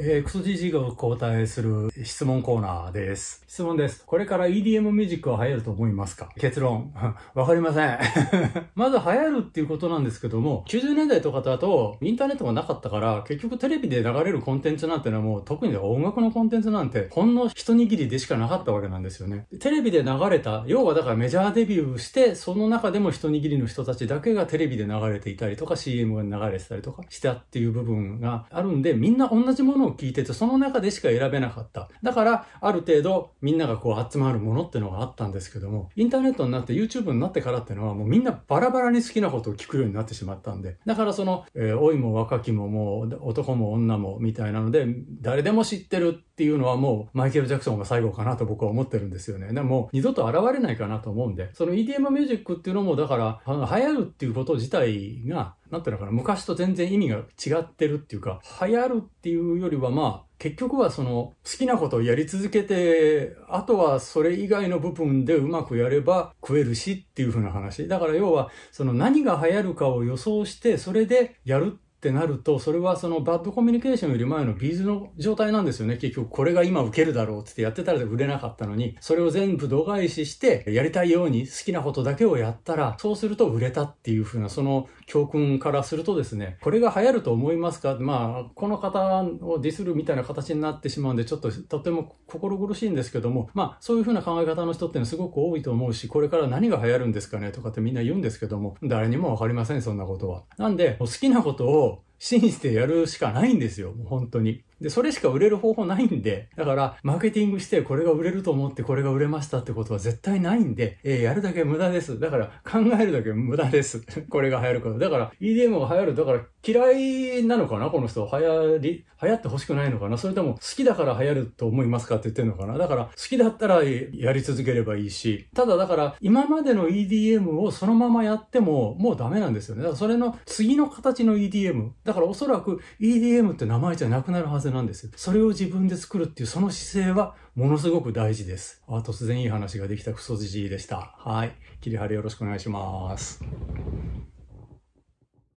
えー、クソ GG が交代する質問コーナーです。質問です。これから EDM ミュージックは流行ると思いますか結論。わかりません。まず流行るっていうことなんですけども、90年代とかだとインターネットがなかったから、結局テレビで流れるコンテンツなんてのはもう特に音楽のコンテンツなんてほんの一握りでしかなかったわけなんですよね。テレビで流れた、要はだからメジャーデビューして、その中でも一握りの人たちだけがテレビで流れていたりとか CM が流れてたりとかしたっていう部分があるんで、みんな同じものをを聞いてて、その中でしか選べなかった。だから、ある程度みんながこう集まるものってのがあったんですけども、インターネットになって YouTube になってからってのはもうみんなバラバラに好きなことを聞くようになってしまったんで、だからその、えー、老いも若きももう男も女もみたいなので、誰でも知ってるっていうのはもうマイケル・ジャクソンが最後かなと僕は思ってるんですよね。でも二度と現れないかなと思うんで、その EDM ミュージックっていうのもだから、あの流行るっていうこと自体が、なんていうのかな、昔と全然意味が違ってるっていうか、流行るっていうよりはまあ、結局はその好きなことをやり続けて、あとはそれ以外の部分でうまくやれば食えるしっていう風な話。だから要はその何が流行るかを予想して、それでやるってなると、それはそのバッドコミュニケーションより前のビーズの状態なんですよね。結局これが今受けるだろうってやってたら売れなかったのに、それを全部度外視して、やりたいように好きなことだけをやったら、そうすると売れたっていう風な、その教訓からするとですね、これが流行ると思いますかまあ、この方をディスるみたいな形になってしまうんで、ちょっととても心苦しいんですけども、まあ、そういう風な考え方の人ってのはすごく多いと思うし、これから何が流行るんですかねとかってみんな言うんですけども、誰にもわかりません、そんなことは。なんで、好きなことを oh, 信じてやるしかないんですよ、もう本当に。で、それしか売れる方法ないんで、だから、マーケティングしてこれが売れると思ってこれが売れましたってことは絶対ないんで、えー、やるだけ無駄です。だから、考えるだけ無駄です。これが流行ること。だから、EDM が流行る。だから、嫌いなのかなこの人。流行り、流行って欲しくないのかなそれとも、好きだから流行ると思いますかって言ってるのかなだから、好きだったらやり続ければいいし、ただだから、今までの EDM をそのままやっても、もうダメなんですよね。だから、それの次の形の EDM。だからおそらく EDM って名前じゃなくなるはずなんですよ。それを自分で作るっていうその姿勢はものすごく大事です。あ突然いい話ができたクソじじいでした。はい。切り張りよろしくお願いします。